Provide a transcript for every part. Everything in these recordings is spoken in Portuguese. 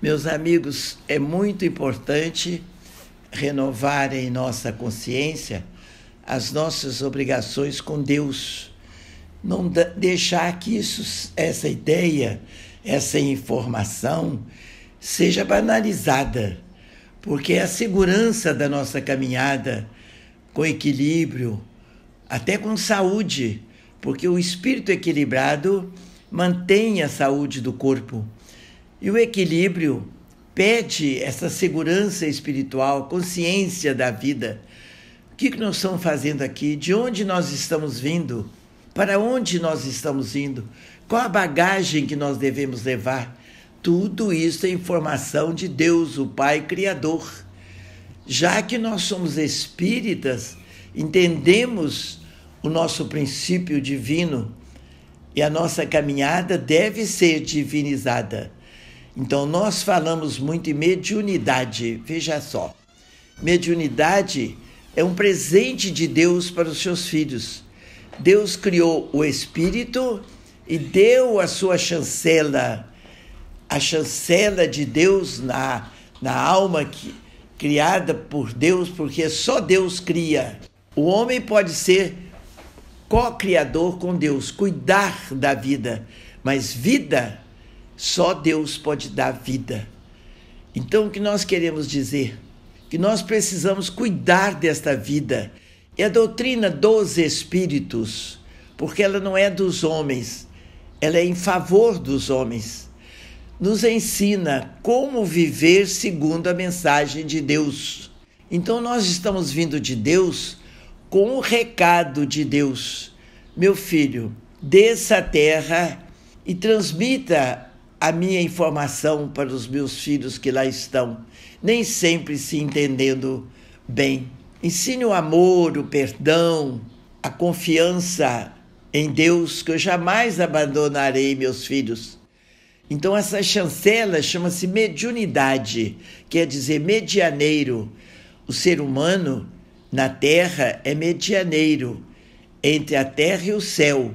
Meus amigos, é muito importante renovar em nossa consciência as nossas obrigações com Deus. Não deixar que isso, essa ideia, essa informação seja banalizada, porque é a segurança da nossa caminhada com equilíbrio, até com saúde, porque o espírito equilibrado mantém a saúde do corpo e o equilíbrio pede essa segurança espiritual, consciência da vida. O que, nós estamos fazendo aqui? De onde nós estamos vindo? Para onde nós estamos indo? Qual a bagagem que nós devemos levar? Tudo isso é informação de Deus, o Pai Criador. Já que nós somos espíritas, entendemos o nosso princípio divino e a nossa caminhada deve ser divinizada. Então, nós falamos muito em mediunidade, veja só. Mediunidade é um presente de Deus para os seus filhos. Deus criou o espírito e deu a sua chancela, a chancela de Deus na, na alma que, criada por Deus, porque só Deus cria. O homem pode ser co-criador com Deus, cuidar da vida, mas vida só Deus pode dar vida. Então, o que nós queremos dizer? Que nós precisamos cuidar desta vida. É a doutrina dos Espíritos, porque ela não é dos homens, ela é em favor dos homens. Nos ensina como viver segundo a mensagem de Deus. Então, nós estamos vindo de Deus com o recado de Deus: Meu filho, desça a terra e transmita a minha informação para os meus filhos que lá estão, nem sempre se entendendo bem. Ensine o amor, o perdão, a confiança em Deus, que eu jamais abandonarei meus filhos. Então, essa chancela chama-se mediunidade, quer dizer medianeiro. O ser humano na terra é medianeiro entre a terra e o céu,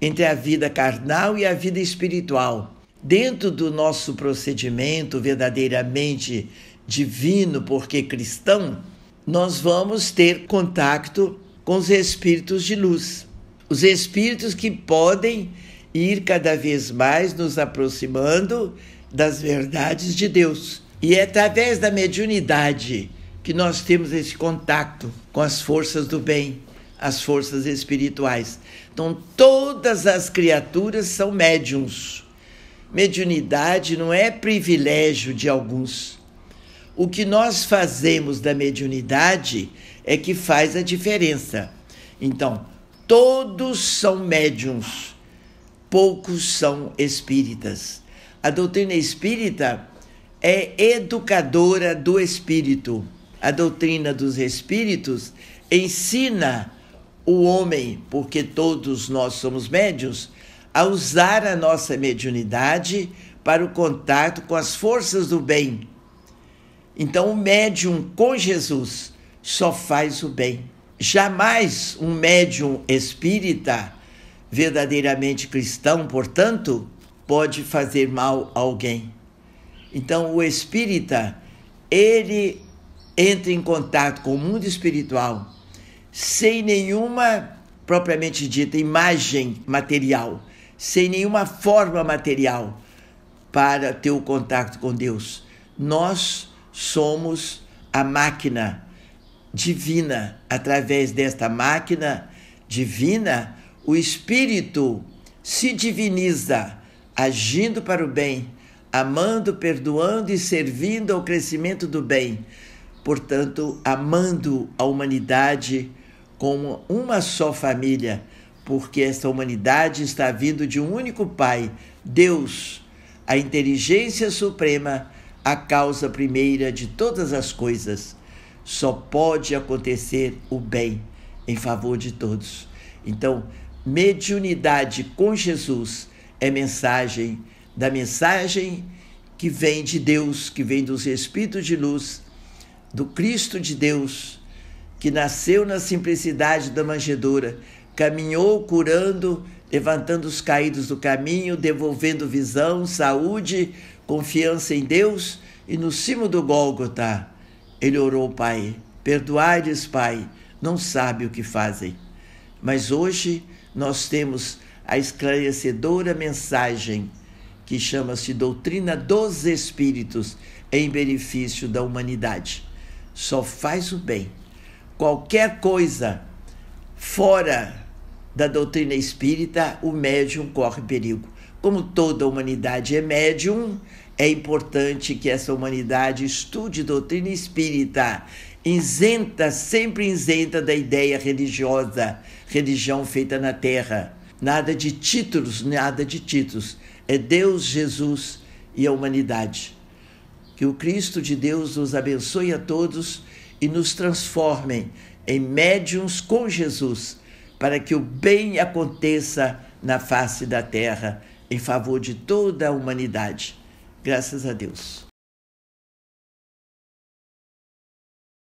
entre a vida carnal e a vida espiritual dentro do nosso procedimento verdadeiramente divino, porque cristão, nós vamos ter contato com os espíritos de luz, os espíritos que podem ir cada vez mais nos aproximando das verdades de Deus. E é através da mediunidade que nós temos esse contato com as forças do bem, as forças espirituais. Então, todas as criaturas são médiums Mediunidade não é privilégio de alguns. O que nós fazemos da mediunidade é que faz a diferença. Então, todos são médiums, poucos são espíritas. A doutrina espírita é educadora do espírito. A doutrina dos espíritos ensina o homem, porque todos nós somos médiums, a usar a nossa mediunidade para o contato com as forças do bem. Então, o médium com Jesus só faz o bem. Jamais um médium espírita, verdadeiramente cristão, portanto, pode fazer mal a alguém. Então, o espírita, ele entra em contato com o mundo espiritual sem nenhuma propriamente dita imagem material, sem nenhuma forma material para ter o contato com Deus. Nós somos a máquina divina. Através desta máquina divina, o espírito se diviniza, agindo para o bem, amando, perdoando e servindo ao crescimento do bem. Portanto, amando a humanidade como uma só família porque esta humanidade está vindo de um único Pai, Deus, a inteligência suprema, a causa primeira de todas as coisas. Só pode acontecer o bem em favor de todos. Então, mediunidade com Jesus é mensagem da mensagem que vem de Deus, que vem dos Espíritos de luz, do Cristo de Deus, que nasceu na simplicidade da manjedoura, Caminhou curando, levantando os caídos do caminho, devolvendo visão, saúde, confiança em Deus e no cimo do Gólgota, ele orou, Pai, perdoai-lhes, Pai, não sabe o que fazem. Mas hoje nós temos a esclarecedora mensagem que chama-se Doutrina dos Espíritos em benefício da humanidade. Só faz o bem. Qualquer coisa fora da doutrina espírita, o médium corre perigo. Como toda humanidade é médium, é importante que essa humanidade estude doutrina espírita, isenta, sempre isenta da ideia religiosa, religião feita na terra. Nada de títulos, nada de títulos. É Deus, Jesus e a humanidade. Que o Cristo de Deus nos abençoe a todos e nos transformem em médiums com Jesus para que o bem aconteça na face da terra em favor de toda a humanidade. Graças a Deus.